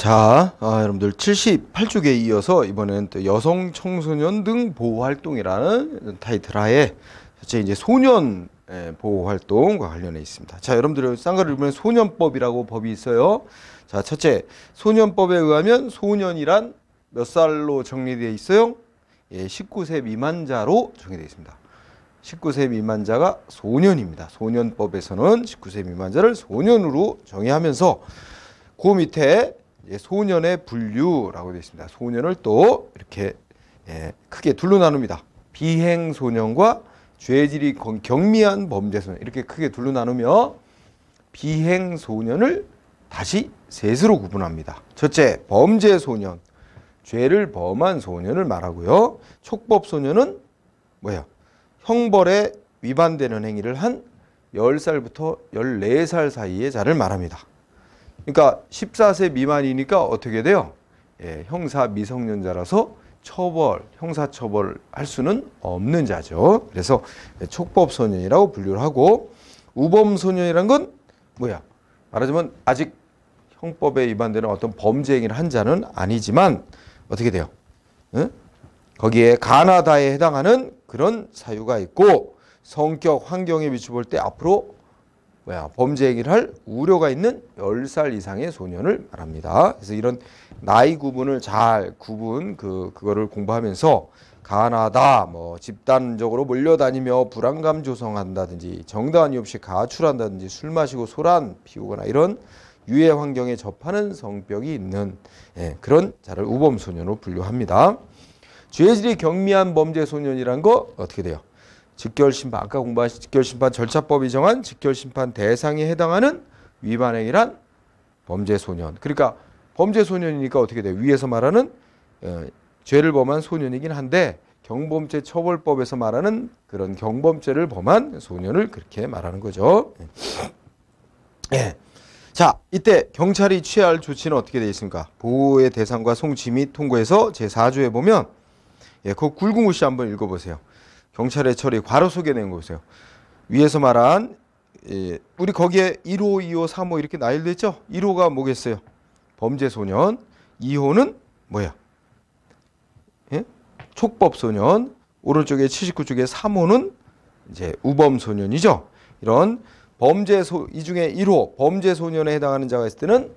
자, 아, 여러분들 78쪽에 이어서 이번엔 또 여성 청소년 등 보호 활동이라는 타이틀 하에 첫째 이제 소년 예, 보호 활동과 관련해 있습니다. 자, 여러분들 쌍가를 보면 소년법이라고 법이 있어요. 자, 첫째 소년법에 의하면 소년이란 몇 살로 정리되어 있어요? 예, 19세 미만자로 정의되어 있습니다. 19세 미만자가 소년입니다. 소년법에서는 19세 미만자를 소년으로 정의하면서 그 밑에 소년의 분류라고 되어 있습니다. 소년을 또 이렇게 예, 크게 둘로 나눕니다. 비행 소년과 죄질이 경미한 범죄 소년 이렇게 크게 둘로 나누며 비행 소년을 다시 셋으로 구분합니다. 첫째, 범죄 소년. 죄를 범한 소년을 말하고요. 촉법 소년은 뭐예요? 형벌에 위반되는 행위를 한 10살부터 14살 사이의 자를 말합니다. 그러니까 14세 미만이니까 어떻게 돼요? 예, 형사 미성년자라서 처벌, 형사처벌 할 수는 없는 자죠. 그래서 촉법소년이라고 분류를 하고 우범소년이란 건 뭐야? 말하자면 아직 형법에 위반되는 어떤 범죄 행위를 한 자는 아니지만 어떻게 돼요? 응? 거기에 가나다에 해당하는 그런 사유가 있고 성격, 환경에 비추볼 때 앞으로 뭐야 범죄 행위를 할 우려가 있는 10살 이상의 소년을 말합니다. 그래서 이런 나이 구분을 잘 구분 그 그거를 공부하면서 가하다 뭐 집단적으로 몰려다니며 불안감 조성한다든지 정당한 이유 없이 가출한다든지 술 마시고 소란 피우거나 이런 유해 환경에 접하는 성격이 있는 예, 그런 자를 우범 소년으로 분류합니다. 죄질이 경미한 범죄 소년이란 거 어떻게 돼요? 직결심판 아까 공부한 직결심판 절차법이 정한 직결심판 대상에 해당하는 위반행위란 범죄소년. 그러니까 범죄소년이니까 어떻게 돼요? 위에서 말하는 어, 죄를 범한 소년이긴 한데 경범죄 처벌법에서 말하는 그런 경범죄를 범한 소년을 그렇게 말하는 거죠. 예. 예. 자, 이때 경찰이 취할 조치는 어떻게 되어 있습니까? 보호의 대상과 송치 및 통고에서 제4조에 보면 예, 그 굵은 글씨 한번 읽어보세요. 경찰의 처리 과로 소개된 거세요. 위에서 말한 예, 우리 거기에 1호, 2호, 3호 이렇게 나열됐죠? 1호가 뭐겠어요? 범죄 소년. 2호는 뭐야? 예? 촉법 소년. 오른쪽에 79쪽에 3호는 이제 우범 소년이죠. 이런 범죄 소, 이 중에 1호 범죄 소년에 해당하는 자가 있을 때는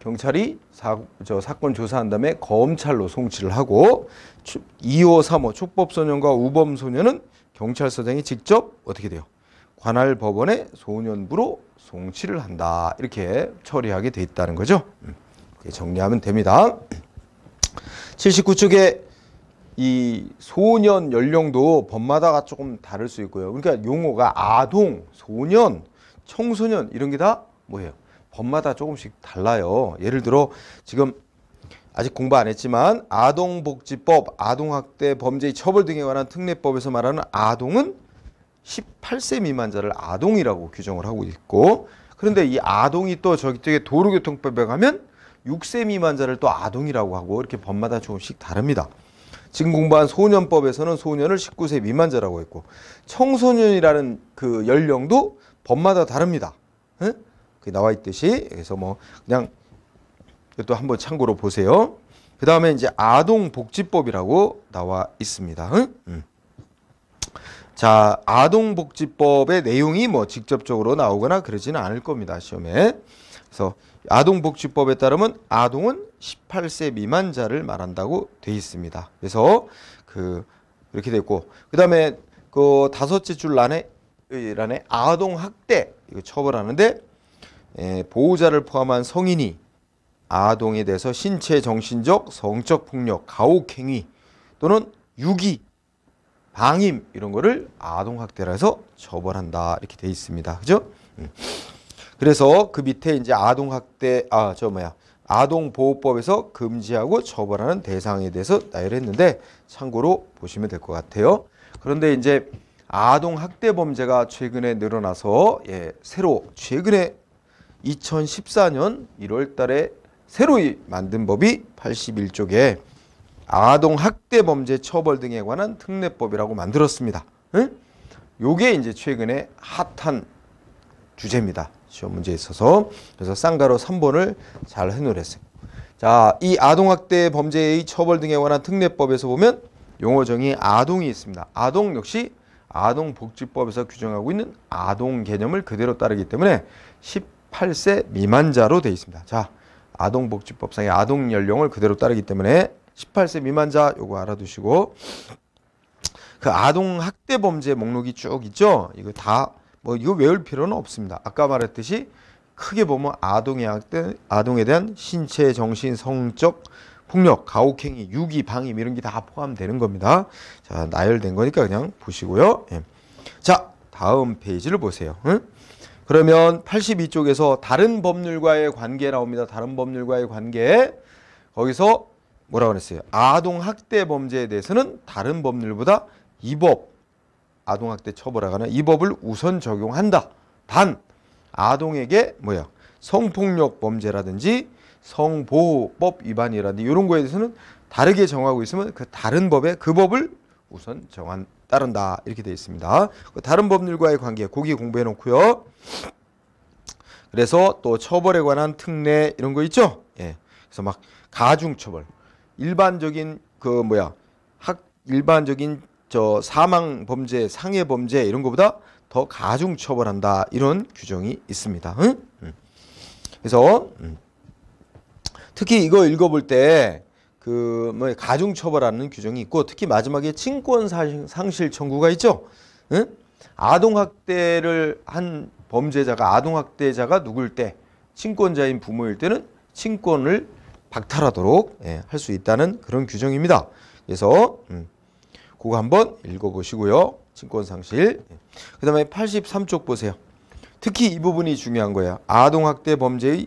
경찰이 사, 저 사건 조사한 다음에 검찰로 송치를 하고 2호, 3호 촉법소년과 우범소년은 경찰서장이 직접 어떻게 돼요? 관할 법원에 소년부로 송치를 한다. 이렇게 처리하게 돼 있다는 거죠. 음, 정리하면 됩니다. 79쪽에 이 소년 연령도 법마다가 조금 다를 수 있고요. 그러니까 용어가 아동, 소년, 청소년 이런 게 다 뭐예요? 법마다 조금씩 달라요. 예를 들어 지금 아직 공부 안 했지만 아동복지법, 아동학대 범죄의 처벌 등에 관한 특례법에서 말하는 아동은 18세 미만자를 아동이라고 규정을 하고 있고 그런데 이 아동이 또 저기 되게 도로교통법에 가면 6세 미만자를 또 아동이라고 하고 이렇게 법마다 조금씩 다릅니다. 지금 공부한 소년법에서는 소년을 19세 미만자라고 했고 청소년이라는 그 연령도 법마다 다릅니다. 응? 나와 있듯이 그래서 뭐 그냥 또 한번 참고로 보세요. 그 다음에 이제 아동복지법이라고 나와 있습니다. 응? 응. 음. 자, 아동복지법의 내용이 뭐 직접적으로 나오거나 그러지는 않을 겁니다. 시험에. 그래서 아동복지법에 따르면 아동은 18세 미만자를 말한다고 돼 있습니다. 그래서 그 이렇게 됐고 그다음에 그 다섯째 줄 안에 란에 아동 학대 이거 처벌하는데 예, 보호자를 포함한 성인이 아동에 대해서 신체, 정신적, 성적 폭력, 가혹행위 또는 유기, 방임 이런 거를 아동학대라서 해 처벌한다 이렇게 돼 있습니다. 그죠? 음. 그래서 그 밑에 이제 아동학대 아저 뭐야 아동보호법에서 금지하고 처벌하는 대상에 대해서 나열했는데 참고로 보시면 될 것 같아요. 그런데 이제 아동학대 범죄가 최근에 늘어나서 예, 새로 최근에 2014년 1월 달에 새로 만든 법이 8 1쪽에 아동 학대 범죄 처벌 등에 관한 특례법이라고 만들었습니다. 응? 요게 이제 최근에 핫한 주제입니다. 시험 문제에 있어서. 그래서 쌍가로 3번을 잘 해놓으랬어요. 자, 이 아동학대 범죄의 처벌 등에 관한 특례법에서 보면 용어정의 아동이 있습니다. 아동 역시 아동복지법에서 규정하고 있는 아동 개념을 그대로 따르기 때문에 1 8세 미만자로 되어 있습니다. 자, 아동복지법상의 아동 연령을 그대로 따르기 때문에 18세 미만자 요거 알아두시고 그 아동 학대 범죄 목록이 쭉 있죠. 이거 다 뭐 이거 외울 필요는 없습니다. 아까 말했듯이 크게 보면 아동의 학대, 아동에 대한 신체, 정신, 성적 폭력, 가혹행위, 유기, 방임 이런 게 다 포함되는 겁니다. 자 나열된 거니까 그냥 보시고요. 예. 자 다음 페이지를 보세요. 응? 그러면 82쪽에서 다른 법률과의 관계 나옵니다. 다른 법률과의 관계. 거기서 뭐라고 그랬어요? 아동학대 범죄에 대해서는 다른 법률보다 이 법, 아동학대 처벌하거나 이 법을 우선 적용한다. 단, 아동에게 뭐야? 성폭력 범죄라든지 성보호법 위반이라든지 이런 거에 대해서는 다르게 정하고 있으면 그 다른 법에 그 법을 우선 정한, 따른다 이렇게 되어 있습니다. 그 다른 법률과의 관계 고기 공부해 놓고요. 그래서 또 처벌에 관한 특례 이런 거 있죠. 예. 그래서 막 가중 처벌, 일반적인 그 뭐야 학 일반적인 저 사망 범죄, 상해 범죄 이런 거보다 더 가중 처벌한다 이런 규정이 있습니다. 응? 그래서 음. 특히 이거 읽어볼 때 그뭐 가중 처벌하는 규정이 있고 특히 마지막에 친권 상실 청구가 있죠. 응? 아동 학대를 한 범죄자가 아동 학대자가 누굴 때 친권자인 부모일 때는 친권을 박탈하도록 예, 할 수 있다는 그런 규정입니다. 그래서 음, 그거 한번 읽어보시고요. 친권상실. 예. 그 다음에 83쪽 보세요. 특히 이 부분이 중요한 거예요. 아동학대 범죄의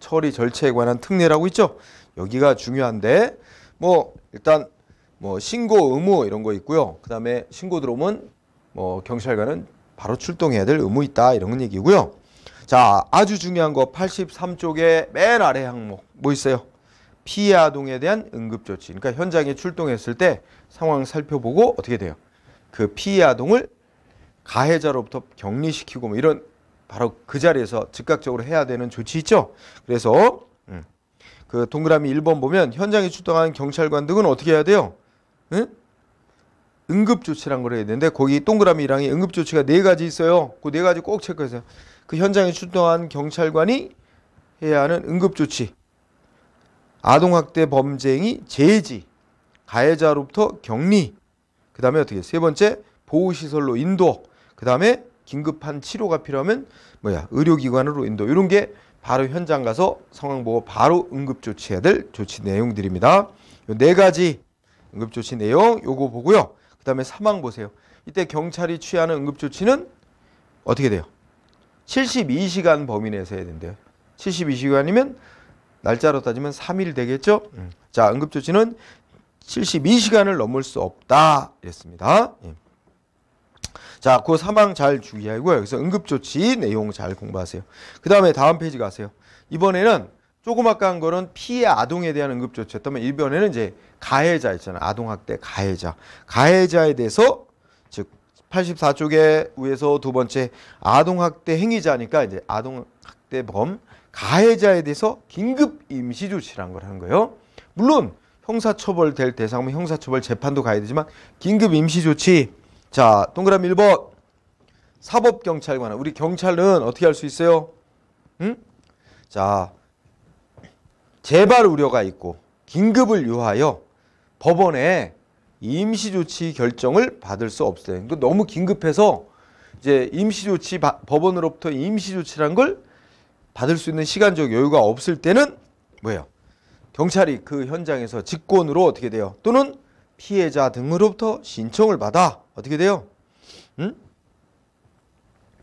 처리 절차에 관한 특례라고 있죠. 여기가 중요한데 뭐 일단 뭐 신고 의무 이런 거 있고요. 그다음에 신고 들어오면 뭐 경찰관은 바로 출동해야 될 의무 있다 이런 얘기고요. 자, 아주 중요한 거 83쪽에 맨 아래 항목 뭐 있어요? 피해 아동에 대한 응급 조치. 그러니까 현장에 출동했을 때 상황 살펴보고 어떻게 돼요? 그 피해 아동을 가해자로부터 격리시키고 뭐 이런 바로 그 자리에서 즉각적으로 해야 되는 조치 있죠. 그래서 그 동그라미 1번 보면 현장에 출동한 경찰관 등은 어떻게 해야 돼요? 응? 응급조치란 걸 해야 되는데 거기 동그라미 1항에 응급조치가 4 가지 있어요. 그4 가지 꼭 체크하세요. 그 현장에 출동한 경찰관이 해야 하는 응급조치. 아동학대 범죄행위 제지. 가해자로부터 격리. 그 다음에 어떻게 세 번째 보호시설로 인도. 그 다음에 긴급한 치료가 필요하면 뭐야 의료기관으로 인도. 이런 게 바로 현장 가서 상황 보고 바로 응급 조치해야 될 조치 내용들입니다. 요네 가지 응급 조치 내용 요거 보고요. 그다음에 사망 보세요. 이때 경찰이 취하는 응급 조치는 어떻게 돼요? 72시간 범위 내에서 해야 된대요. 72시간이면 날짜로 따지면 3일 되겠죠? 음. 자, 응급 조치는 72시간을 넘을 수 없다. 이랬습니다. 예. 자, 그 사망 잘 주의하고요. 그래서 응급조치 내용 잘 공부하세요. 그 다음에 다음 페이지 가세요. 이번에는 조금 아까 한 거는 피해 아동에 대한 응급조치였다면 이번에는 이제 가해자 있잖아요. 아동학대 가해자. 가해자에 대해서 즉 84쪽에 위에서 두 번째 아동학대 행위자니까 이제 아동학대범 가해자에 대해서 긴급 임시조치라는 걸 하는 거예요. 물론 형사처벌 될 대상은 형사처벌 재판도 가야 되지만 긴급 임시조치 자, 동그라미 1번. 사법경찰관. 우리 경찰은 어떻게 할 수 있어요? 응? 자, 재발 우려가 있고 긴급을 요하여 법원에 임시조치 결정을 받을 수 없어요. 그러니까 너무 긴급해서 이제 임시조치 법원으로부터 임시조치란 걸 받을 수 있는 시간적 여유가 없을 때는 뭐예요? 경찰이 그 현장에서 직권으로 어떻게 돼요? 또는 피해자 등으로부터 신청을 받아 어떻게 돼요? 응?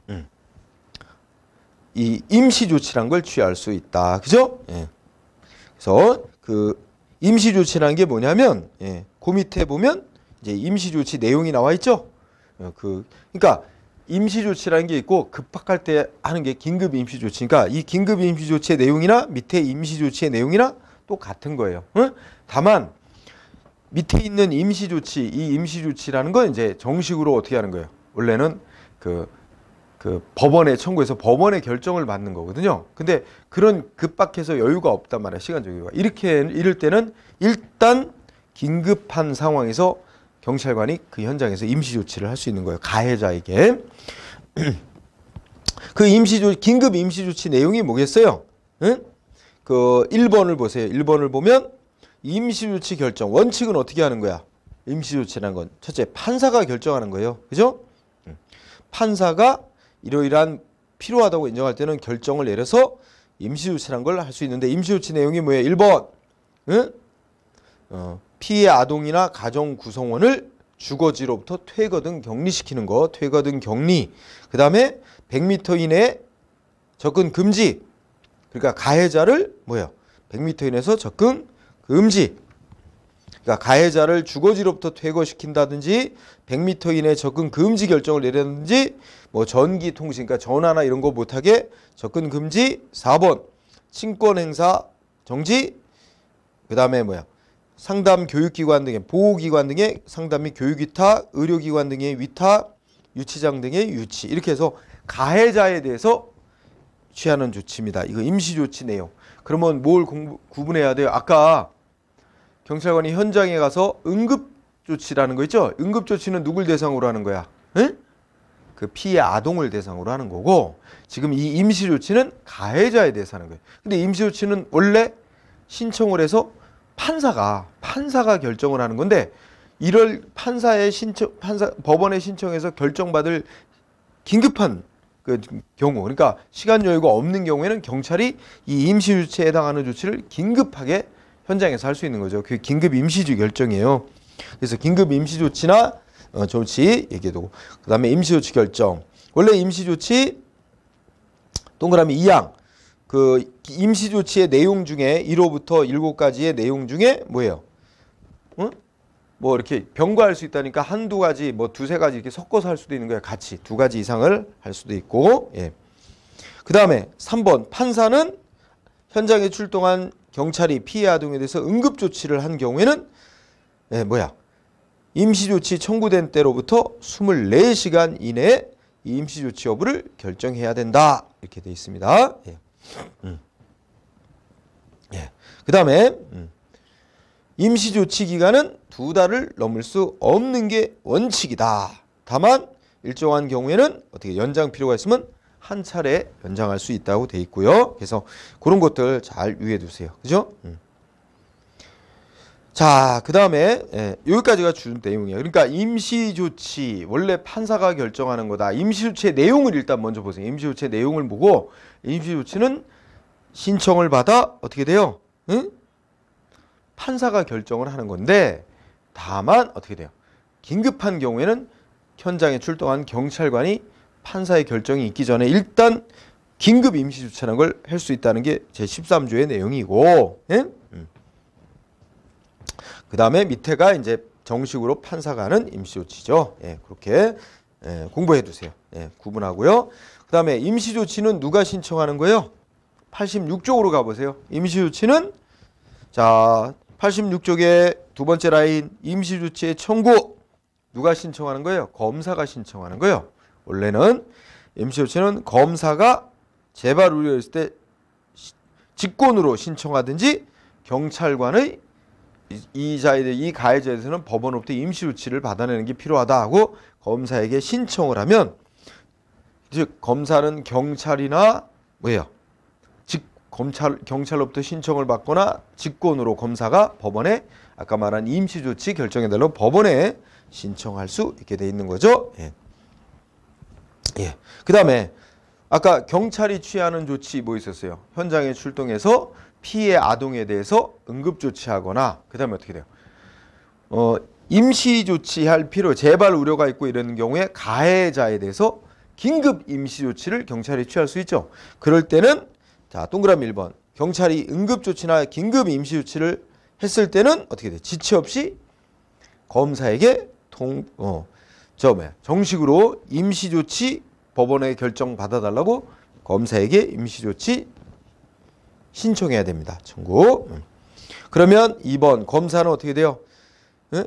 응. 이 임시 조치란 걸 취할 수 있다. 그죠? 예. 그래서 그 임시 조치라게 뭐냐면 예. 그 밑에 보면 이제 임시 조치 내용이 나와 있죠. 어, 그 그러니까 임시 조치라는 게 있고 급박할 때 하는 게 긴급 임시 조치니까 그러니까 이 긴급 임시 조치의 내용이나 밑에 임시 조치의 내용이나 또 같은 거예요. 응? 다만 밑에 있는 임시조치, 이 임시조치라는 건 이제 정식으로 어떻게 하는 거예요? 원래는 그, 그 법원에 청구해서 법원의 결정을 받는 거거든요. 근데 그런 급박해서 여유가 없단 말이야 시간적 이고 이렇게, 이럴 때는 일단 긴급한 상황에서 경찰관이 그 현장에서 임시조치를 할 수 있는 거예요. 가해자에게. 그 임시조, 긴급 임시조치 내용이 뭐겠어요? 응? 그 1번을 보세요. 1번을 보면 임시조치 결정 원칙은 어떻게 하는 거야? 임시조치란 건 첫째 판사가 결정하는 거예요. 그죠? 음. 판사가 이러이러한 필요하다고 인정할 때는 결정을 내려서 임시조치란 걸 할 수 있는데 임시조치 내용이 뭐예요? 1번 응? 어, 피해 아동이나 가정 구성원을 주거지로부터 퇴거 등 격리시키는 거 퇴거 등 격리 그 다음에 100m 이내 접근 금지 그러니까 가해자를 뭐예요? 100m 이내에서 접근 음지 그러니까 가해자를 주거지로부터 퇴거시킨다든지 100m 이내 접근 금지 결정을 내렸는지 뭐 전기 통신 그러니까 전화나 이런 거 못하게 접근 금지 4번 친권 행사 정지 그 다음에 뭐야 상담 교육기관 등의 보호기관 등의 상담 및 교육위탁 의료기관 등의 위탁 유치장 등의 유치 이렇게 해서 가해자에 대해서 취하는 조치입니다 이거 임시조치 내용 그러면 뭘 공부, 구분해야 돼요 아까 경찰관이 현장에 가서 응급조치라는 거 있죠? 응급조치는 누굴 대상으로 하는 거야? 응? 그 피해 아동을 대상으로 하는 거고 지금 이 임시조치는 가해자에 대해서 하는 거예요. 근데 임시조치는 원래 신청을 해서 판사가 판사가 결정을 하는 건데 이럴 판사의 신청 판사 법원의 신청에서 결정받을 긴급한 그 경우 그러니까 시간 여유가 없는 경우에는 경찰이 이 임시조치에 해당하는 조치를 긴급하게 현장에서 할 수 있는 거죠. 그게 긴급 임시주 결정이에요. 그래서 긴급 임시조치나 어, 조치 얘기해두그 다음에 임시조치 결정 원래 임시조치 동그라미 2항 그 임시조치의 내용 중에 1호부터 7가지의 내용 중에 뭐예요? 응? 뭐 이렇게 병과할 수 있다니까 한두 가지 뭐 두세 가지 이렇게 섞어서 할 수도 있는 거야 같이 두 가지 이상을 할 수도 있고 예. 그 다음에 3번 판사는 현장에 출동한 경찰이 피해 아동에 대해서 응급조치를 한 경우에는 네, 뭐야 임시조치 청구된 때로부터 24시간 이내에 임시조치 여부를 결정해야 된다 이렇게 돼 있습니다 예. 음. 예. 그 다음에 음. 임시조치 기간은 두 달을 넘을 수 없는 게 원칙이다 다만 일정한 경우에는 어떻게 연장 필요가 있으면 한 차례 연장할 수 있다고 돼 있고요. 그래서 그런 것들 잘 유의해 두세요. 그죠? 음. 자, 그 다음에 예, 여기까지가 주준 내용이에요. 그러니까 임시조치, 원래 판사가 결정하는 거다. 임시조치의 내용을 일단 먼저 보세요. 임시조치의 내용을 보고 임시조치는 신청을 받아 어떻게 돼요? 응? 판사가 결정을 하는 건데 다만 어떻게 돼요? 긴급한 경우에는 현장에 출동한 경찰관이 판사의 결정이 있기 전에 일단 긴급 임시 주차라는 걸 할 수 있다는 게 제 13조의 내용이고 예? 음. 그 다음에 밑에가 이제 정식으로 판사가 하는 임시 조치죠. 예, 그렇게 예, 공부해 두세요. 예, 구분하고요. 그 다음에 임시 조치는 누가 신청하는 거예요? 86쪽으로 가보세요. 임시 조치는 자 86쪽의 두 번째 라인 임시 조치의 청구 누가 신청하는 거예요? 검사가 신청하는 거예요. 원래는 MC 조치는 검사가 재발 우려했을때 직권으로 신청하든지 경찰관의 이자에 대해 이 가해자에 대해서는 법원으로부터 임시 조치를 받아내는 게 필요하다 하고 검사에게 신청을 하면 즉 검사는 경찰이나 뭐예요? 즉 검찰 경찰로부터 신청을 받거나 직권으로 검사가 법원에 아까 말한 임시 조치 결정에 달로 법원에 신청할 수 있게 돼 있는 거죠. 예. 예. 그 다음에 아까 경찰이 취하는 조치 뭐 있었어요? 현장에 출동해서 피해 아동에 대해서 응급 조치하거나 그 다음에 어떻게 돼요? 어, 임시 조치할 필요, 재발 우려가 있고 이런 경우에 가해자에 대해서 긴급 임시 조치를 경찰이 취할 수 있죠. 그럴 때는 자 동그라미 1번 경찰이 응급 조치나 긴급 임시 조치를 했을 때는 어떻게 돼? 지체 없이 검사에게 통, 어, 저 뭐야 정식으로 임시조치 법원의 결정 받아달라고 검사에게 임시조치 신청해야 됩니다. 청구. 음. 그러면 2번 검사는 어떻게 돼요?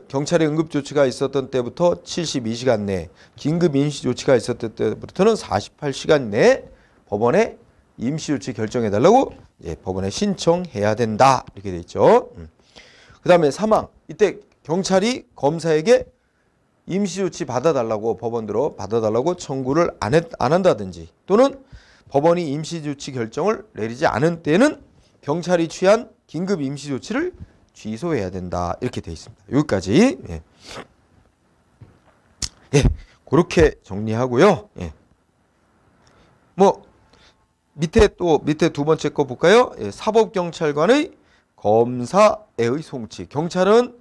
경찰의 응급조치가 있었던 때부터 72시간 내, 긴급 임시조치가 있었던 때부터는 48시간 내 법원에 임시조치 결정해달라고 예, 법원에 신청해야 된다. 이렇게 돼 있죠. 음. 그 다음에 사망. 이때 경찰이 검사에게 임시조치 받아달라고 법원으로 받아달라고 청구를 안, 했, 안 한다든지 또는 법원이 임시조치 결정을 내리지 않은 때는 경찰이 취한 긴급 임시조치를 취소해야 된다 이렇게 돼 있습니다. 여기까지 예, 예 그렇게 정리하고요. 예. 뭐 밑에 또 밑에 두 번째 거 볼까요? 예, 사법경찰관의 검사의 송치 경찰은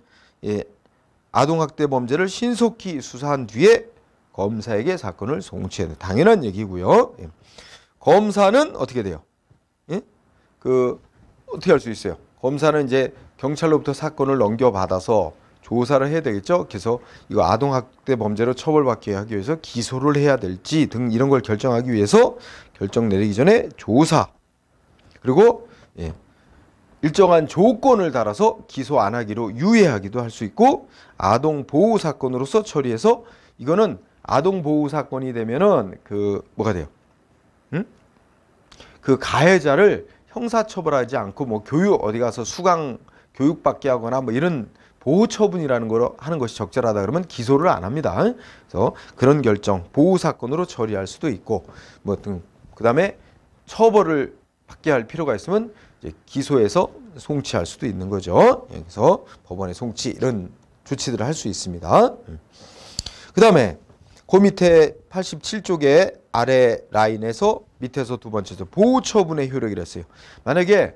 예, 아동학대 범죄를 신속히 수사한 뒤에 검사에게 사건을 송치해야 돼. 당연한 얘기고요. 예. 검사는 어떻게 돼요? 예? 그 어떻게 할 수 있어요? 검사는 이제 경찰로부터 사건을 넘겨받아서 조사를 해야 되겠죠. 그래서 이거 아동학대 범죄로 처벌받게 하기 위해서 기소를 해야 될지 등 이런 걸 결정하기 위해서 결정 내리기 전에 조사 그리고 예, 일정한 조건을 달아서 기소 안 하기로 유예하기도 할 수 있고 아동 보호 사건으로서 처리해서 이거는 아동 보호 사건이 되면은 그 뭐가 돼요? 응? 그 가해자를 형사 처벌하지 않고 뭐 교육 어디 가서 수강 교육받게 하거나 뭐 이런 보호 처분이라는 걸 하는 것이 적절하다 그러면 기소를 안 합니다. 그래서 그런 결정 보호 사건으로 처리할 수도 있고 뭐등 그다음에 처벌을 받게 할 필요가 있으면 기소해서 송치할 수도 있는 거죠. 여기서 예, 법원의 송치 이런 조치들을 할 수 있습니다. 음. 그 다음에 그 밑에 87쪽에 아래 라인에서 밑에서 두 번째죠. 보호처분의 효력이라 어요 만약에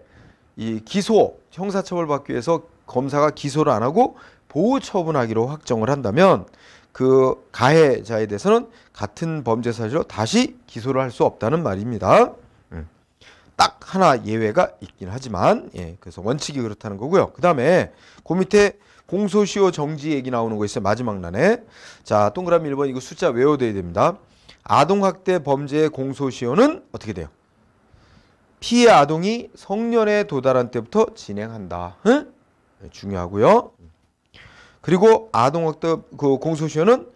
이 기소, 형사처벌 받기 위해서 검사가 기소를 안 하고 보호처분하기로 확정을 한다면 그 가해자에 대해서는 같은 범죄 사실로 다시 기소를 할 수 없다는 말입니다. 딱 하나 예외가 있긴 하지만 예, 그래서 원칙이 그렇다는 거고요. 그 다음에 그 밑에 공소시효 정지 얘기 나오는 거 있어요. 마지막 란에 자 동그라미 1번 이거 숫자 외워둬야 됩니다. 아동학대 범죄의 공소시효는 어떻게 돼요? 피해 아동이 성년에 도달한 때부터 진행한다. 응? 예, 중요하고요. 그리고 아동학대 그 공소시효는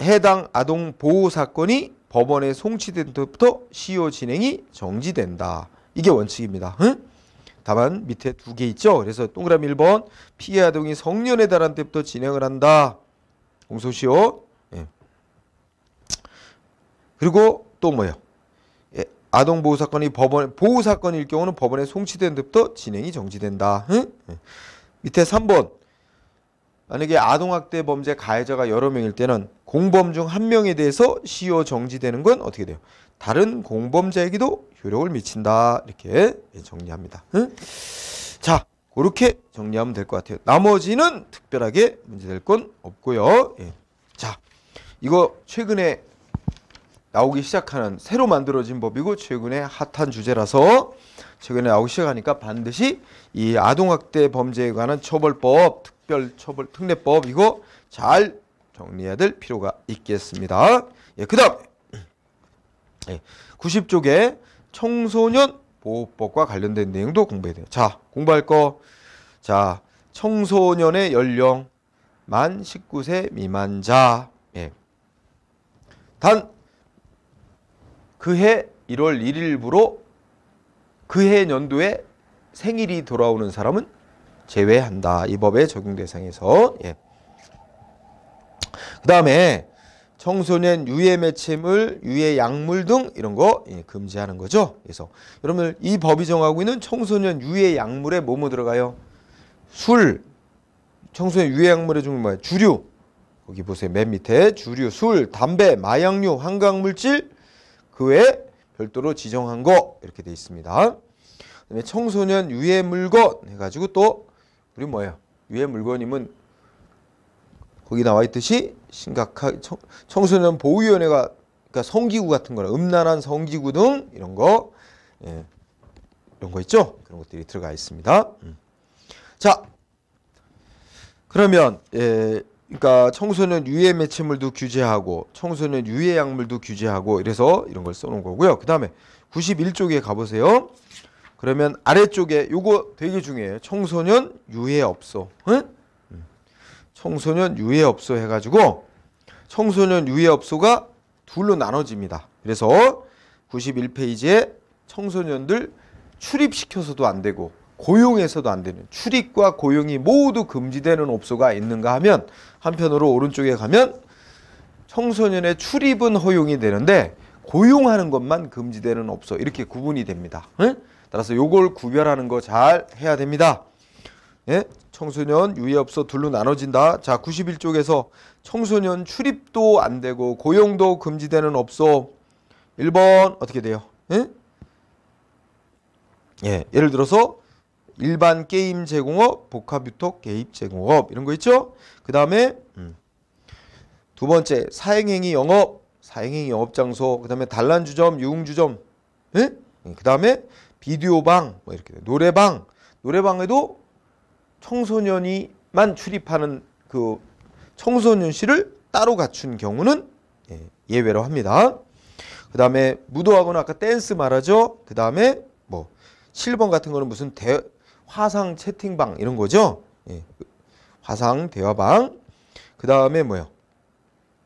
해당 아동 보호 사건이 법원에 송치된 때부터 시효 진행이 정지된다. 이게 원칙입니다. 응? 다만 밑에 두 개 있죠. 그래서 동그라미 1번 피해 아동이 성년에 달한 때부터 진행을 한다. 공소시효. 예. 그리고 또 뭐예요? 예. 아동 보호 사건이 법원 보호 사건일 경우는 법원에 송치된 때부터 진행이 정지된다. 응? 예. 밑에 3번 만약에 아동학대 범죄 가해자가 여러 명일 때는 공범 중 한 명에 대해서 시효 정지되는 건 어떻게 돼요? 다른 공범자에게도 효력을 미친다 이렇게 정리합니다. 응? 자 그렇게 정리하면 될 것 같아요. 나머지는 특별하게 문제될 건 없고요. 예. 자 이거 최근에 나오기 시작하는 새로 만들어진 법이고 최근에 핫한 주제라서 최근에 나오기 시작하니까 반드시 이 아동학대 범죄에 관한 처벌법 특별처벌 특례법 이거 잘 정리해야 될 필요가 있겠습니다. 예, 그다음 90쪽에 예, 청소년 보호법과 관련된 내용도 공부해야 돼요. 자, 공부할 거. 자, 청소년의 연령 만 19세 미만자. 예. 단 그해 1월 1일부로 그해 연도에 생일이 돌아오는 사람은 제외한다. 이 법의 적용 대상에서. 예. 그 다음에 청소년 유해 매체물, 유해 약물 등 이런 거 예, 금지하는 거죠. 그래서 여러분들 이 법이 정하고 있는 청소년 유해 약물에 뭐뭐 들어가요? 술, 청소년 유해 약물에 종류 뭐예요? 주류. 거기 보세요. 맨 밑에 주류, 술, 담배, 마약류, 환각물질 그 외에 별도로 지정한 거 이렇게 돼 있습니다. 그다음에 청소년 유해 물건 해가지고 또 우리 뭐예요? 위의 물건임은 거기 나와 있듯이 심각하게 청소년 보호위원회가 그러니까 성기구 같은 거나 음란한 성기구 등 이런 거 예, 이런 거 있죠? 그런 것들이 들어가 있습니다. 음. 자, 그러면 예, 그러니까 청소년 유해 매체물도 규제하고 청소년 유해 약물도 규제하고 이래서 이런 걸 써놓은 거고요. 그 다음에 91쪽에 가보세요. 그러면 아래쪽에 요거 되게 중요해요. 청소년 유해업소. 응? 청소년 유해업소 해가지고 청소년 유해업소가 둘로 나눠집니다. 그래서 91페이지에 청소년들 출입시켜서도 안 되고 고용해서도 안 되는 출입과 고용이 모두 금지되는 업소가 있는가 하면 한편으로 오른쪽에 가면 청소년의 출입은 허용이 되는데 고용하는 것만 금지되는 업소 이렇게 구분이 됩니다. 응? 따라서 요걸 구별하는 거 잘 해야 됩니다. 예? 청소년 유예 업소 둘로 나눠진다. 자, 91쪽에서 청소년 출입도 안 되고 고용도 금지되는 업소 1번 어떻게 돼요? 예? 예, 예를 들어서 일반 게임 제공업, 복합 유통 개입 제공업 이런 거 있죠? 그다음에 음. 두 번째 사행행위 영업, 사행행위 영업 장소, 그다음에 단란주점, 유흥주점, 예? 음, 그다음에 비디오방 뭐 이렇게 돼. 노래방 노래방에도 청소년이만 출입하는 그 청소년실을 따로 갖춘 경우는 예, 예외로 합니다. 그 다음에 무도하고는 아까 댄스 말하죠. 그 다음에 뭐 7번 같은 거는 무슨 대, 화상 채팅방 이런 거죠. 예. 화상 대화방 그 다음에 뭐요?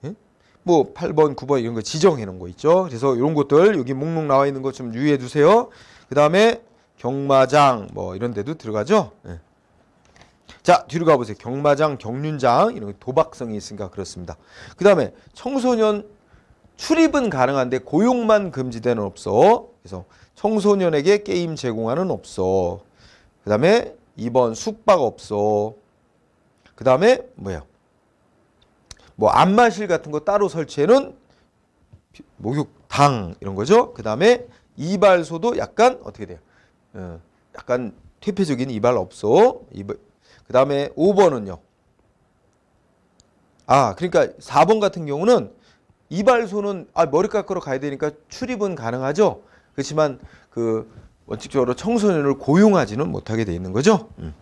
예? 뭐 8번, 9번 이런 거 지정해 놓은 거 있죠. 그래서 이런 것들 여기 목록 나와 있는 것 좀 유의해 두세요. 그 다음에 경마장 뭐 이런 데도 들어가죠. 예. 자 뒤로 가보세요. 경마장, 경륜장 이런 도박성이 있으니까 그렇습니다. 그 다음에 청소년 출입은 가능한데 고용만 금지되는 없어. 그래서 청소년에게 게임 제공하는 없어. 그 다음에 2번 숙박 없어. 그 다음에 뭐예요? 뭐 안마실 같은 거 따로 설치해놓은 목욕탕 이런 거죠. 그 다음에 이발소도 약간 어떻게 돼요? 어, 약간 퇴폐적인 이발업소. 그 다음에 5번은요. 아 그러니까 4번 같은 경우는 이발소는 아, 머리 깎으러 가야 되니까 출입은 가능하죠. 그렇지만 그 원칙적으로 청소년을 고용하지는 못하게 돼 있는 거죠. 음.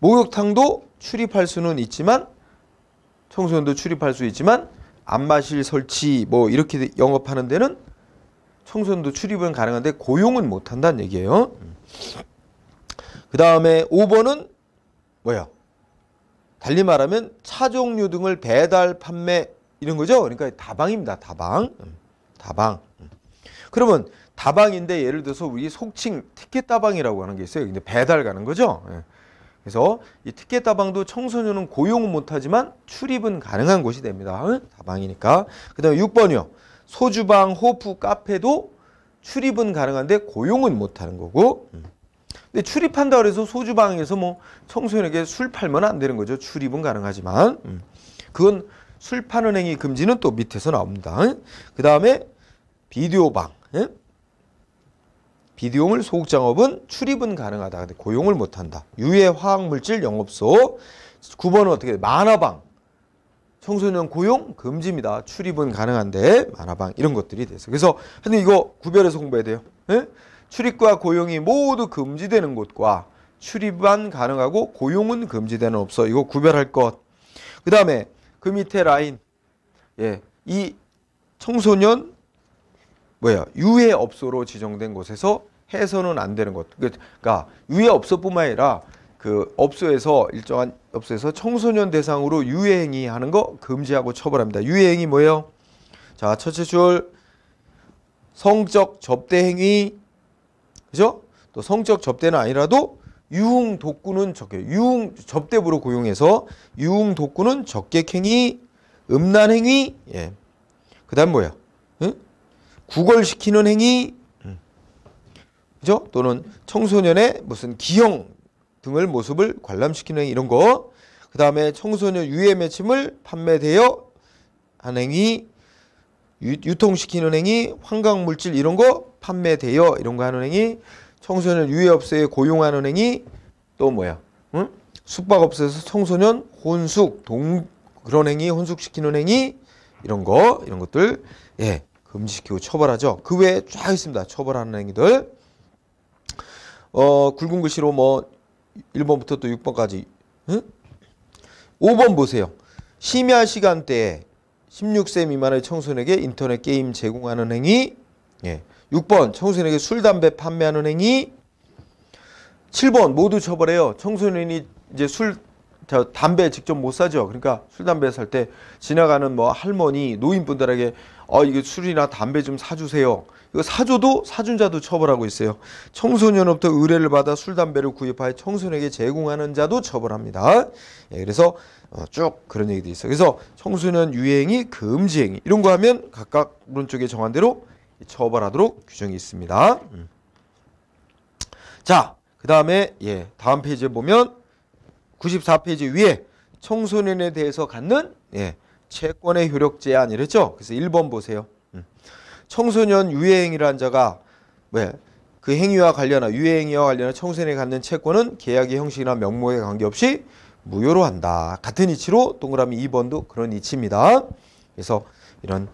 목욕탕도 출입할 수는 있지만 청소년도 출입할 수 있지만 안마실 설치 뭐 이렇게 영업하는 데는 청소년도 출입은 가능한데 고용은 못한다는 얘기예요. 그 다음에 5번은 뭐야? 달리 말하면 차 종류 등을 배달, 판매 이런 거죠. 그러니까 다방입니다. 다방. 음, 다방. 음. 그러면 다방인데 예를 들어서 우리 속칭 티켓 다방이라고 하는 게 있어요. 근데 배달 가는 거죠. 예. 그래서 이 티켓 다방도 청소년은 고용은 못하지만 출입은 가능한 곳이 됩니다. 다방이니까. 그 다음에 6번이요. 소주방, 호프, 카페도 출입은 가능한데 고용은 못하는 거고 음. 근데 출입한다 그래서 소주방에서 뭐 청소년에게 술 팔면 안 되는 거죠. 출입은 가능하지만 음. 그건 술 파는 행위 금지는 또 밑에서 나옵니다. 그 다음에 비디오방 예? 비디오물 소극장업은 출입은 가능하다. 근데 고용을 못한다. 유해 화학물질 영업소 9번은 어떻게 돼? 만화방 청소년 고용 금지입니다. 출입은 가능한데 만화방 이런 것들이 돼서 그래서 하여튼 이거 구별해서 공부해야 돼요. 네? 출입과 고용이 모두 금지되는 곳과 출입만 가능하고 고용은 금지되는 없어 이거 구별할 것. 그 다음에 그 밑에 라인 예, 이 청소년 뭐야 유해 업소로 지정된 곳에서 해서는 안 되는 것. 그러니까 유해 업소뿐만 아니라 그 업소에서 일정한 업소에서 청소년 대상으로 유해행위 하는 거 금지하고 처벌합니다. 유해행위 뭐예요? 자, 첫째 줄 성적 접대 행위 그죠? 또 성적 접대는 아니라도 유흥 독구는 적게 유흥 접대부로 고용해서 유흥 독구는 적객 행위 음란 행위 예. 그다음 뭐야? 응? 구걸시키는 행위 그죠? 또는 청소년의 무슨 기형 등을 모습을 관람시키는 이런 거. 그 다음에 청소년 유해 매침을 판매되어 한 행위, 유, 통시키는 행위, 환각물질 이런 거 판매되어 이런 거 하는 행위, 청소년 유해업소에 고용하는 행위, 또 뭐야? 응? 숙박업소에서 청소년 혼숙, 동, 그런 행위, 혼숙시키는 행위, 이런 거, 이런 것들, 예, 금지시키고 처벌하죠. 그 외에 쫙 있습니다. 처벌하는 행위들. 어, 굵은 글씨로 뭐 1번부터 또 6번까지 응? 5번 보세요. 심야 시간대에 16세 미만의 청소년에게 인터넷 게임 제공하는 행위 예. 6번 청소년에게 술, 담배 판매하는 행위 7번 모두 처벌해요. 청소년이 이제 술, 저 담배 직접 못 사죠. 그러니까 술, 담배 살 때 지나가는 뭐 할머니, 노인분들에게 어 이게 술이나 담배 좀 사주세요. 사조도 사준자도 처벌하고 있어요. 청소년으로부터 의뢰를 받아 술, 담배를 구입하여 청소년에게 제공하는 자도 처벌합니다. 예, 그래서 어, 쭉 그런 얘기도 있어요. 그래서 청소년 유행이 금지행위 이런 거 하면 각각 오른쪽에 정한 대로 처벌하도록 규정이 있습니다. 음. 자, 그 다음에 예, 다음 페이지에 보면 94페이지 위에 청소년에 대해서 갖는 예, 채권의 효력 제한 이랬죠. 그래서 1번 보세요. 음. 청소년 유해행위를 한 자가 왜? 그 행위와 관련한 유해행위와 관련한 청소년이 갖는 채권은 계약의 형식이나 명목에 관계없이 무효로 한다. 같은 이치로 동그라미 2번도 그런 이치입니다. 그래서 이런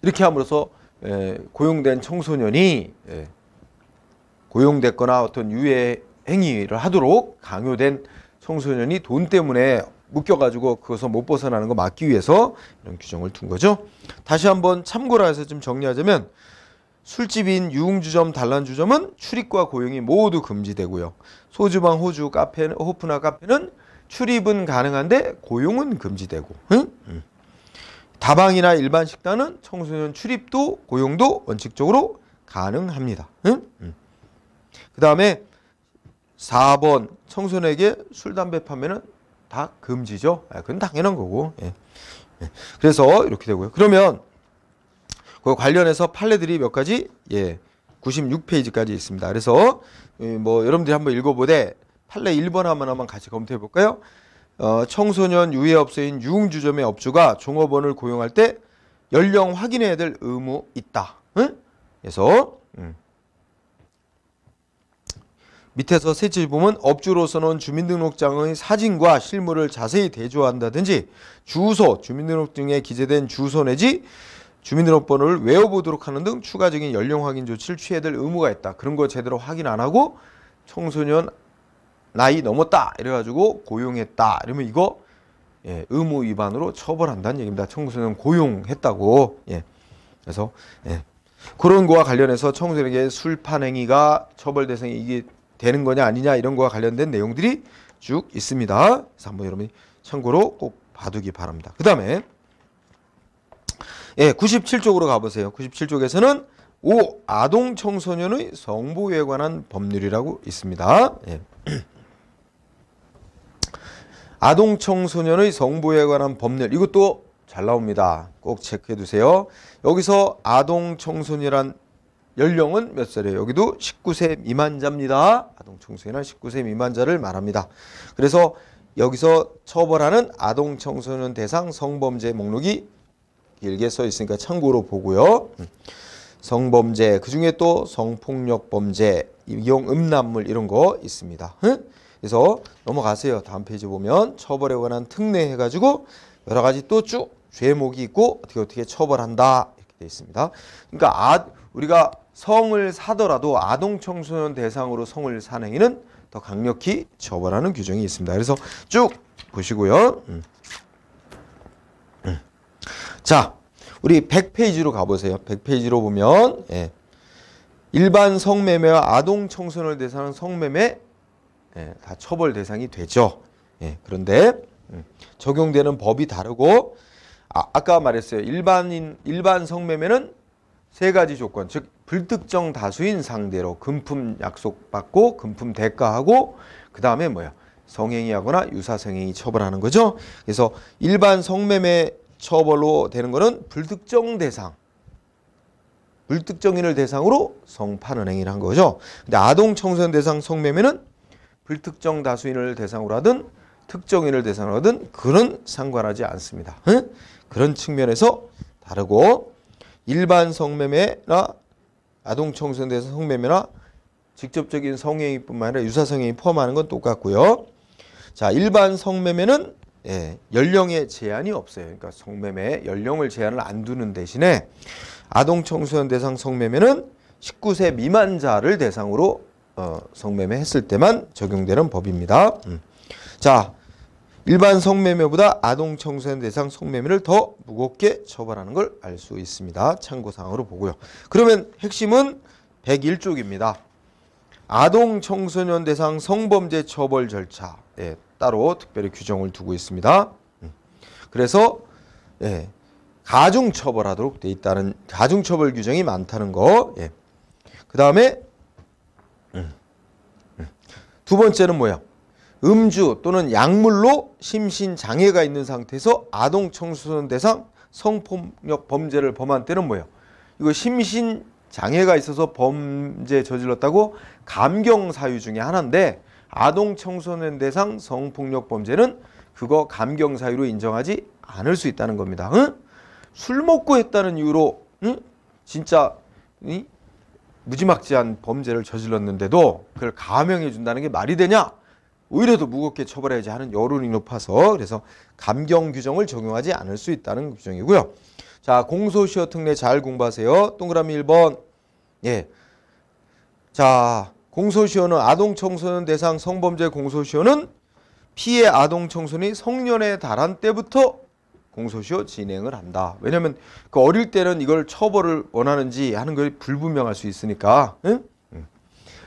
이렇게 함으로써 에, 예, 고용된 청소년이 에, 예, 고용됐거나 어떤 유해 행위를 하도록 강요된 청소년이 돈 때문에 묶여가지고 그것을 못 벗어나는 거 막기 위해서 이런 규정을 둔 거죠. 다시 한번 참고로 해서 좀 정리하자면 술집인 유흥주점, 단란주점은 출입과 고용이 모두 금지되고요. 소주방, 호주, 카페, 호프나 카페는 출입은 가능한데 고용은 금지되고 응? 응. 다방이나 일반 식당은 청소년 출입도 고용도 원칙적으로 가능합니다. 응? 응. 그 다음에 4번 청소년에게 술, 담배 판매는 다 금지죠. 아, 그건 당연한 거고. 예. 예. 그래서 이렇게 되고요. 그러면 그 관련해서 판례들이 몇 가지 예 96페이지까지 있습니다. 그래서 예, 뭐 여러분들이 한번 읽어보되 판례 1번 하면 한번 같이 검토해 볼까요? 어, 청소년 유해업소인 유흥주점의 업주가 종업원을 고용할 때 연령 확인해야 될 의무 있다. 응? 그래서 응. 음. 밑에서 셋째 보면 업주로서는 주민등록장의 사진과 실물을 자세히 대조한다든지 주소, 주민등록증에 기재된 주소 내지 주민등록번호를 외워보도록 하는 등 추가적인 연령 확인 조치를 취해야 될 의무가 있다. 그런 거 제대로 확인 안 하고 청소년 나이 넘었다 이래가지고 고용했다 이러면 이거 예, 의무 위반으로 처벌한다는 얘기입니다. 청소년 고용했다고 예. 그래서 예. 그런 거와 관련해서 청소년에게 술판 행위가 처벌 대상이 이게 되는 거냐 아니냐 이런 거와 관련된 내용들이 쭉 있습니다. 그래서 한번 여러분이 참고로 꼭 봐두기 바랍니다. 그 다음에 예, 97쪽으로 가보세요. 97쪽에서는 오 아동 청소년의 성보호에 관한 법률이라고 있습니다. 예. 아동 청소년의 성보호에 관한 법률 이것도 잘 나옵니다. 꼭 체크해 두세요. 여기서 아동 청소년이란 연령은 몇 살이에요? 여기도 19세 미만자입니다. 아동 청소년 19세 미만자를 말합니다. 그래서 여기서 처벌하는 아동 청소년 대상 성범죄 목록이 길게 써 있으니까 참고로 보고요. 음. 성범죄 그중에 또 성폭력 범죄 이용 음란물 이런 거 있습니다. 그래서 넘어가세요. 다음 페이지 보면 처벌에 관한 특례 해가지고 여러 가지 또 쭉 죄목이 있고 어떻게 어떻게 처벌한다 이렇게 돼 있습니다. 그러니까 아, 우리가 성을 사더라도 아동 청소년 대상으로 성을 사는 행위는 더 강력히 처벌하는 규정이 있습니다. 그래서 쭉 보시고요. 음. 음. 자, 우리 100페이지로 가보세요. 100페이지로 보면 예. 일반 성매매와 아동 청소년을 대상한 성매매 예, 다 처벌 대상이 되죠. 예, 그런데 음, 적용되는 법이 다르고 아, 아까 말했어요. 일반인 일반 성매매는 세 가지 조건 즉 불특정 다수인 상대로 금품 약속받고 금품 대가하고 그 다음에 뭐야 성행위하거나 유사성행위 처벌하는 거죠. 그래서 일반 성매매 처벌로 되는 거는 불특정 대상 불특정인을 대상으로 성판은행위를 한 거죠. 근데 아동 청소년 대상 성매매는 불특정 다수인을 대상으로 하든 특정인을 대상으로 하든 그런 상관하지 않습니다. 응? 그런 측면에서 다르고 일반 성매매나 아동 청소년에서 성매매나 직접적인 성행위뿐만 아니라 유사 성행위 포함하는 건 똑같고요. 자, 일반 성매매는 예, 연령의 제한이 없어요. 그러니까 성매매 연령을 제한을 안 두는 대신에 아동 청소년 대상 성매매는 19세 미만자를 대상으로 어, 성매매 했을 때만 적용되는 법입니다. 음. 자, 일반 성매매보다 아동 청소년 대상 성매매를 더 무겁게 처벌하는 걸 알 수 있습니다. 참고사항으로 보고요. 그러면 핵심은 101쪽입니다. 아동 청소년 대상 성범죄 처벌 절차 예, 따로 특별히 규정을 두고 있습니다. 음. 그래서 예, 가중 처벌하도록 돼 있다는 가중 처벌 규정이 많다는 거. 예. 그 다음에 음, 음. 두 번째는 뭐야? 음주 또는 약물로 심신장애가 있는 상태에서 아동 청소년 대상 성폭력 범죄를 범한 때는 뭐예요? 이거 심신장애가 있어서 범죄 저질렀다고 감경사유 중에 하나인데 아동 청소년 대상 성폭력 범죄는 그거 감경사유로 인정하지 않을 수 있다는 겁니다. 응? 술 먹고 했다는 이유로 응? 진짜 응? 무지막지한 범죄를 저질렀는데도 그걸 감형해 준다는 게 말이 되냐? 오히려 더 무겁게 처벌해야지 하는 여론이 높아서 그래서 감경 규정을 적용하지 않을 수 있다는 규정이고요. 자, 공소시효 특례 잘 공부하세요. 동그라미 1번. 예. 자, 공소시효는 아동 청소년 대상 성범죄 공소시효는 피해 아동 청소년이 성년에 달한 때부터 공소시효 진행을 한다. 왜냐면 그 어릴 때는 이걸 처벌을 원하는지 하는 걸 불분명할 수 있으니까. 응? 응.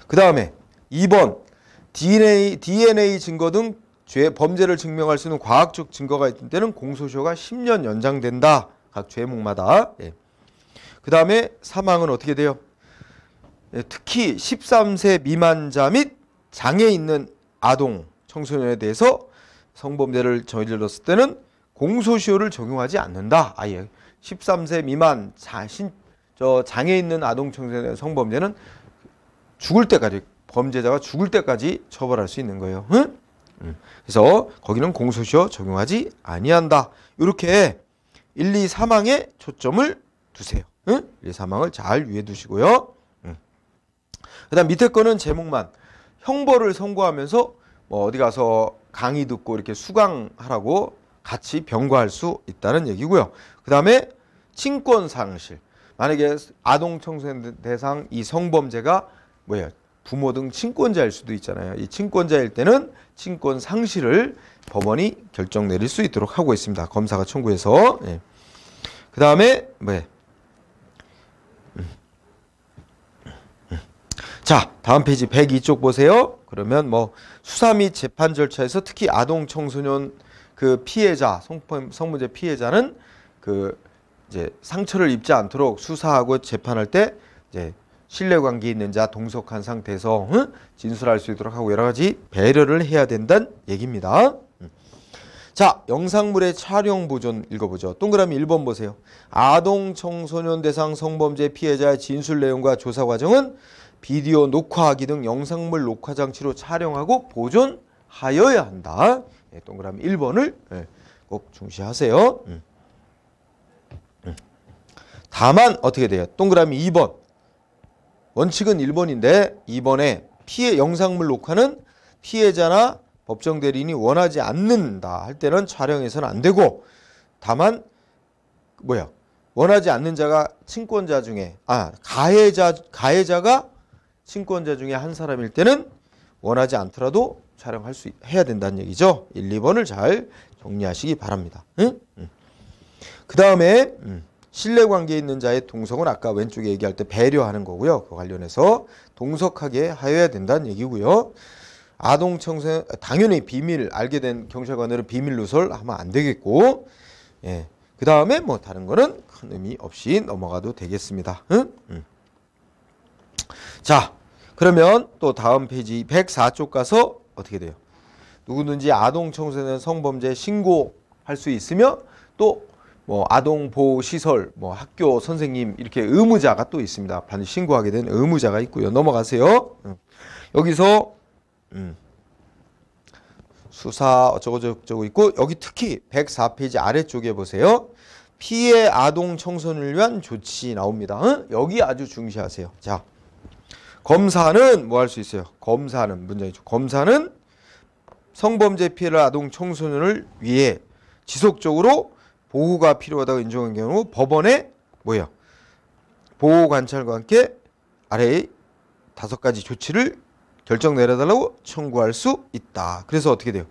그 다음에 2번 DNA, DNA 증거 등죄 범죄를 증명할 수 있는 과학적 증거가 있는데는 공소시효가 10년 연장된다. 각 죄목마다. 예. 그 다음에 사망은 어떻게 돼요? 예, 특히 13세 미만자 및 장애 있는 아동, 청소년에 대해서 성범죄를 저질렀을 때는 공소시효를 적용하지 않는다. 아예 13세 미만 자신 저 장애 있는 아동 청소년 의 성범죄는 죽을 때까지 범죄자가 죽을 때까지 처벌할 수 있는 거예요. 응? 그래서 거기는 공소시효 적용하지 아니한다. 이렇게 1, 2, 3항에 초점을 두세요. 응? 1, 2, 3항을 잘 유해 두시고요. 그 다음 밑에 거는 제목만 형벌을 선고하면서 뭐 어디 가서 강의 듣고 이렇게 수강하라고 같이 병과할 수 있다는 얘기고요. 그 다음에 친권 상실. 만약에 아동 청소년 대상 이 성범죄가 뭐예요? 부모 등 친권자일 수도 있잖아요. 이 친권자일 때는 친권 상실을 법원이 결정 내릴 수 있도록 하고 있습니다. 검사가 청구해서. 예. 그 다음에, 뭐, 예. 자, 다음 페이지 102쪽 보세요. 그러면 뭐 수사 및 재판 절차에서 특히 아동 청소년 그 피해자, 성범, 성문제 피해자는 그 이제 상처를 입지 않도록 수사하고 재판할 때 이제 신뢰관계 있는 자 동석한 상태에서 응? 진술할 수 있도록 하고 여러 가지 배려를 해야 된다는 얘기입니다. 자, 영상물의 촬영 보존 읽어보죠. 동그라미 1번 보세요. 아동 청소년 대상 성범죄 피해자의 진술 내용과 조사 과정은 비디오 녹화하기 등 영상물 녹화 장치로 촬영하고 보존하여야 한다. 예, 동그라미 1번을 예, 꼭 중시하세요. 음. 음. 다만 어떻게 돼요? 동그라미 2번. 원칙은 1번인데 2번에 피해 영상물 녹화는 피해자나 법정 대리인이 원하지 않는다 할 때는 촬영해서는 안 되고 다만 뭐야 원하지 않는 자가 친권자 중에 아 가해자 가해자가 친권자 중에 한 사람일 때는 원하지 않더라도 촬영할 수 해야 된다는 얘기죠. 1, 2번을 잘 정리하시기 바랍니다. 응? 응. 그 다음에 음. 신뢰관계에 있는 자의 동석은 아까 왼쪽에 얘기할 때 배려하는 거고요. 그 관련해서 동석하게 하여야 된다는 얘기고요. 아동 청소 당연히 비밀 알게 된 경찰관으로 비밀 누설 하면 안 되겠고 예. 그 다음에 뭐 다른 거는 큰 의미 없이 넘어가도 되겠습니다. 응? 응. 자 그러면 또 다음 페이지 104쪽 가서 어떻게 돼요? 누구든지 아동 청소년 성범죄 신고할 수 있으며 또뭐 아동 보호 시설, 뭐 학교 선생님 이렇게 의무자가 또 있습니다. 반드시 신고하게 된 의무자가 있고요. 넘어가세요. 음. 여기서 음. 수사 어쩌고저쩌고 있고 여기 특히 104페이지 아래쪽에 보세요. 피해 아동 청소년을 위한 조치 나옵니다. 응? 여기 아주 중시하세요. 자, 검사는 뭐 할 수 있어요? 검사는 문장이죠. 검사는 성범죄 피해를 아동 청소년을 위해 지속적으로 보호가 필요하다고 인정한 경우 법원에 뭐예요? 보호 관찰과 함께 아래의 다섯 가지 조치를 결정 내려달라고 청구할 수 있다. 그래서 어떻게 돼요?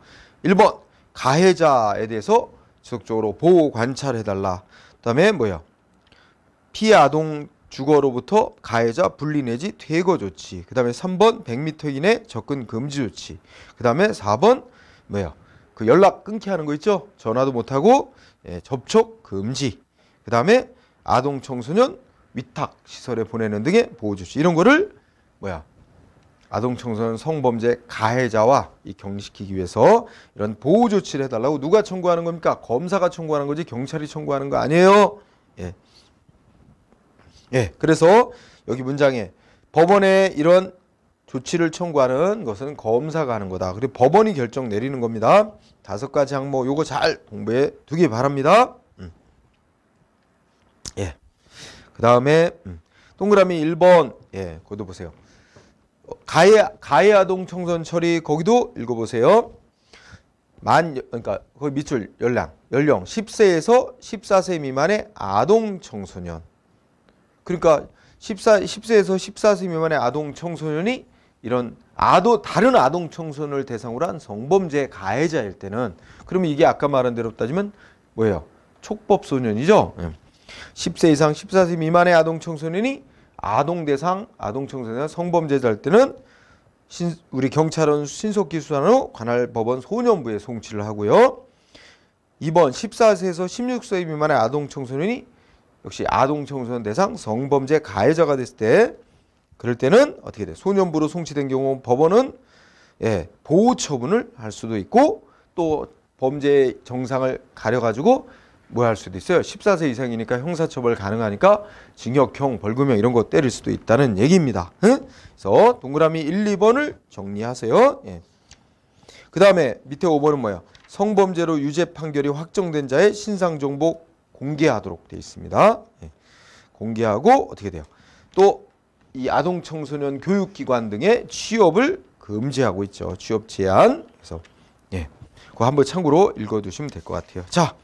1번 가해자에 대해서 지속적으로 보호 관찰해달라. 그다음에 뭐예요피 아동 주거로부터 가해자 분리 내지 퇴거 조치. 그다음에 3번 100m 이내 접근 금지 조치. 그다음에 4번 뭐예요그 연락 끊게 하는 거 있죠? 전화도 못 하고 예, 접촉 금지, 그, 그 다음에 아동 청소년 위탁 시설에 보내는 등의 보호 조치 이런 거를 뭐야 아동 청소년 성범죄 가해자와 이 격리시키기 위해서 이런 보호 조치를 해달라고 누가 청구하는 겁니까? 검사가 청구하는 거지 경찰이 청구하는 거 아니에요. 예, 예. 그래서 여기 문장에 법원에 이런 조치를 청구하는 것은 검사가 하는 거다. 그리고 법원이 결정 내리는 겁니다. 다섯 가지 항목 요거 잘 공부해 두기 바랍니다. 음. 예. 그 다음에 음. 동그라미 1번 예, 그것도 보세요. 어, 가해 가해 아동 청소년 처리 거기도 읽어보세요. 만 그러니까 그 밑줄 연량 연령 10세에서 14세 미만의 아동 청소년. 그러니까 14 10세에서 14세 미만의 아동 청소년이 이런 아도 다른 아동 청소년을 대상으로 한 성범죄 가해자일 때는 그러면 이게 아까 말한 대로 따지면 뭐예요? 촉법 소년이죠. 10세 예. 이상 14세 미만의 아동 청소년이 아동 대상 아동 청소년 성범죄자일 때는 신, 우리 경찰은 신속히 수사한 후 관할 법원 소년부에 송치를 하고요. 이번 14세에서 16세 미만의 아동 청소년이 역시 아동 청소년 대상 성범죄 가해자가 됐을 때 그럴 때는 어떻게 돼? 소년부로 송치된 경우 법원은 예, 보호 처분을 할 수도 있고 또 범죄의 정상을 가려가지고 뭐 할 수도 있어요. 14세 이상이니까 형사처벌 가능하니까 징역형, 벌금형 이런 거 때릴 수도 있다는 얘기입니다. 응? 그래서 동그라미 1, 2번을 정리하세요. 예. 그 다음에 밑에 5번은 뭐야? 성범죄로 유죄 판결이 확정된 자의 신상정보 공개하도록 돼 있습니다. 예. 공개하고 어떻게 돼요? 또이 아동 청소년 교육기관 등의 취업을 금지하고 있죠. 취업 제한. 그래서 예, 그거 한번 참고로 읽어두시면 될 것 같아요. 자,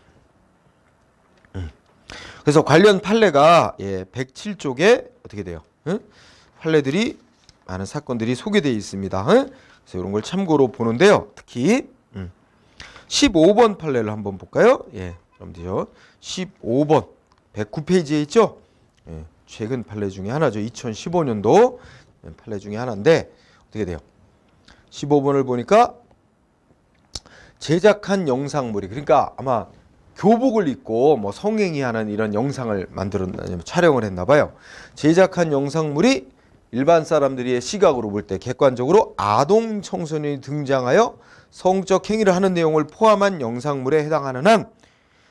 음. 그래서 관련 판례가 예, 107쪽에 어떻게 돼요? 응? 판례들이 많은 사건들이 소개되어 있습니다. 응? 그래서 이런 걸 참고로 보는데요. 특히 음. 15번 판례를 한번 볼까요? 예, 그럼 되죠. 15번 109페이지에 있죠. 예. 최근 판례 중에 하나죠. 2015년도 판례 중에 하나인데 어떻게 돼요? 15번을 보니까 제작한 영상물이 그러니까 아마 교복을 입고 뭐 성행위 하는 이런 영상을 만들었나 촬영을 했나 봐요. 제작한 영상물이 일반 사람들의 시각으로 볼 때 객관적으로 아동 청소년이 등장하여 성적 행위를 하는 내용을 포함한 영상물에 해당하는 한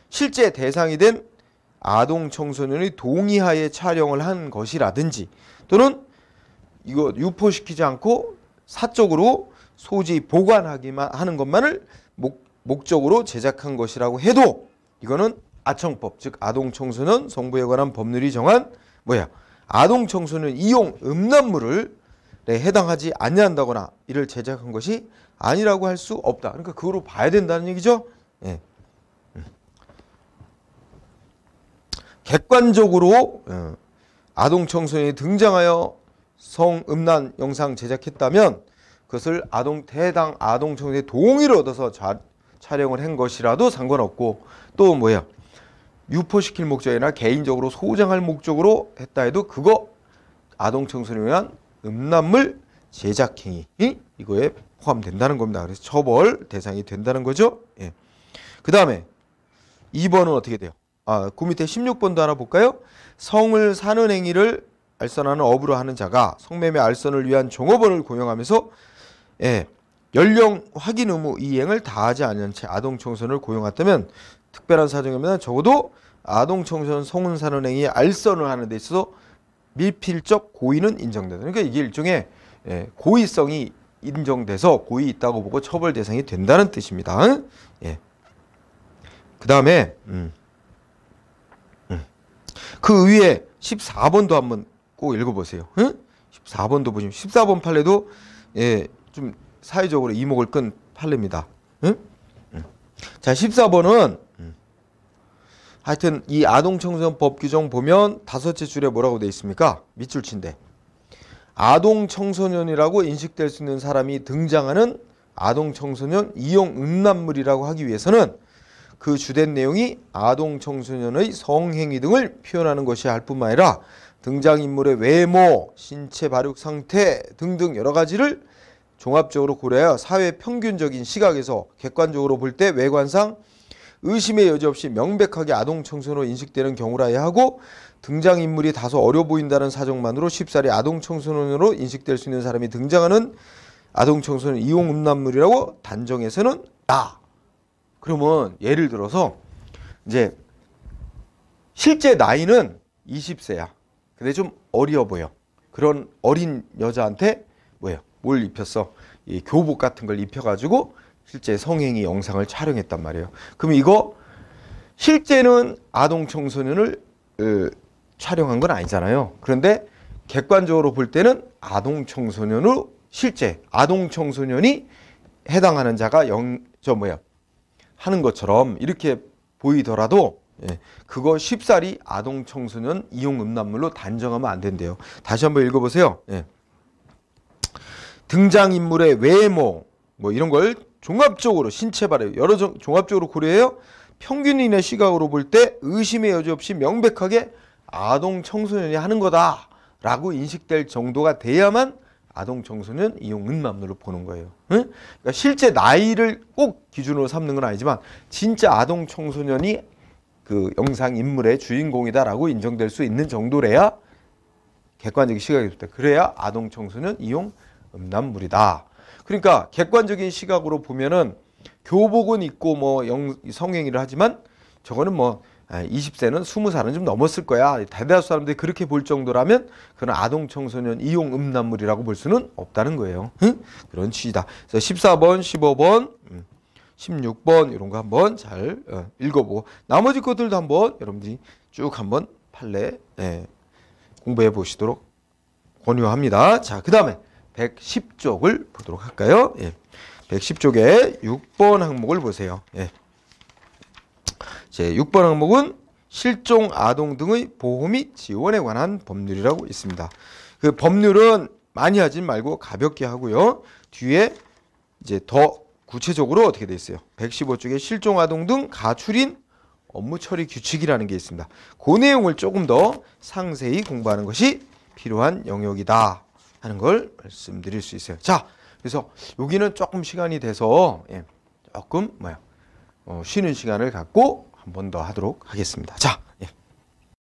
실제 대상이 된 아동 청소년의 동의하에 촬영을 한 것이라든지 또는 이거 유포시키지 않고 사적으로 소지 보관하기만 하는 것만을 목, 목적으로 제작한 것이라고 해도 이거는 아청법 즉 아동 청소년 성부에 관한 법률이 정한 뭐야 아동 청소년 이용 음란물을 네, 해당하지 않냐한다거나 이를 제작한 것이 아니라고 할 수 없다. 그러니까 그거로 봐야 된다는 얘기죠. 예. 객관적으로 예, 아동 청소년이 등장하여 성음란 영상 제작했다면 그것을 아동 대당 아동 청소년의 동의를 얻어서 자, 촬영을 한 것이라도 상관없고 또 뭐예요? 유포시킬 목적이나 개인적으로 소장할 목적으로 했다 해도 그거 아동 청소년을 위한 음란물 제작 행위 이거에 포함된다는 겁니다. 그래서 처벌 대상이 된다는 거죠. 예. 그 다음에 2번은 어떻게 돼요? 아, 그 밑에 16번도 하나 볼까요? 성을 사는 행위를 알선하는 업으로 하는 자가 성매매 알선을 위한 종업원을 고용하면서 예, 연령 확인 의무 이행을 다하지 않은 채 아동 청소년을 고용했다면 특별한 사정이면 적어도 아동 청소년 성운 사는 행위 알선을 하는 데 있어서 밀필적 고의는 인정된다. 그러니까 이게 일종의 예, 고의성이 인정돼서 고의 있다고 보고 처벌 대상이 된다는 뜻입니다. 예. 그 다음에 음. 그 위에 14번도 한번 꼭 읽어보세요. 응? 예? 14번도 보시면 14번 판례도 예, 좀 사회적으로 이목을 끈 판례입니다. 응? 예? 응. 음. 자, 14번은 하여튼 이 아동청소년법 규정 보면 다섯째 줄에 뭐라고 돼 있습니까? 밑줄 친데 아동청소년이라고 인식될 수 있는 사람이 등장하는 아동청소년 이용 음란물이라고 하기 위해서는 그 주된 내용이 아동 청소년의 성행위 등을 표현하는 것이야 할 뿐만 아니라 등장인물의 외모, 신체 발육 상태 등등 여러 가지를 종합적으로 고려하여 사회 평균적인 시각에서 객관적으로 볼 때 외관상 의심의 여지 없이 명백하게 아동 청소년으로 인식되는 경우라야 하고 등장인물이 다소 어려 보인다는 사정만으로 쉽사리 아동 청소년으로 인식될 수 있는 사람이 등장하는 아동 청소년 이용 음란물이라고 단정해서는 나 그러면 예를 들어서 이제 실제 나이는 20세야. 근데 좀 어려 보여. 그런 어린 여자한테 뭐예요? 뭘 입혔어? 이 교복 같은 걸 입혀가지고 실제 성행위 영상을 촬영했단 말이에요. 그럼 이거 실제는 아동 청소년을 으, 촬영한 건 아니잖아요. 그런데 객관적으로 볼 때는 아동 청소년으로 실제 아동 청소년이 해당하는 자가 영, 저 뭐야 하는 것처럼 이렇게 보이더라도 예, 그거 쉽사리 아동 청소년 이용 음란물로 단정하면 안 된대요. 다시 한번 읽어보세요. 예. 등장인물의 외모 뭐 이런 걸 종합적으로 신체 발효 여러 종, 종합적으로 고려해요. 평균인의 시각으로 볼 때 의심의 여지 없이 명백하게 아동 청소년이 하는 거다라고 인식될 정도가 돼야만 아동 청소년 이용 음압률로 보는 거예요. 응? 그러니까 실제 나이를 꼭 기준으로 삼는 건 아니지만 진짜 아동 청소년이 그 영상 인물의 주인공이다라고 인정될 수 있는 정도래야 객관적인 시각이 좋다. 그래야 아동 청소년 이용 음란물이다. 그러니까 객관적인 시각으로 보면은 교복은 입고 뭐 영, 성행위를 하지만 저거는 뭐 아, 이십 세는 스무 살은좀 넘었을 거야. 대다수 사람들이 그렇게 볼 정도라면 그런 아동 청소년 이용 음란물이라고 볼 수는 없다는 거예요. 응? 그런 취지다. 그래서 십사 번 십오 번 음, 십육 번 이런 거 한번 잘 어, 읽어보고 나머지 것들도 한번 여러분들이 쭉 한번 판례 예, 공부해 보시도록 권유합니다. 자, 그 다음에 백십쪽을 보도록 할까요? 예. 110쪽에 6번 항목을 보세요. 예. 제6번 항목은 실종 아동 등의 보호 및 지원에 관한 법률이라고 있습니다. 그 법률은 많이 하진 말고 가볍게 하고요. 뒤에 이제 더 구체적으로 어떻게 되어 있어요? 115쪽에 실종 아동 등 가출인 업무 처리 규칙이라는 게 있습니다. 그 내용을 조금 더 상세히 공부하는 것이 필요한 영역이다 하는 걸 말씀드릴 수 있어요. 자, 그래서 여기는 조금 시간이 돼서 예, 조금 뭐야 어, 쉬는 시간을 갖고 한번더 하도록 하겠습니다. 자,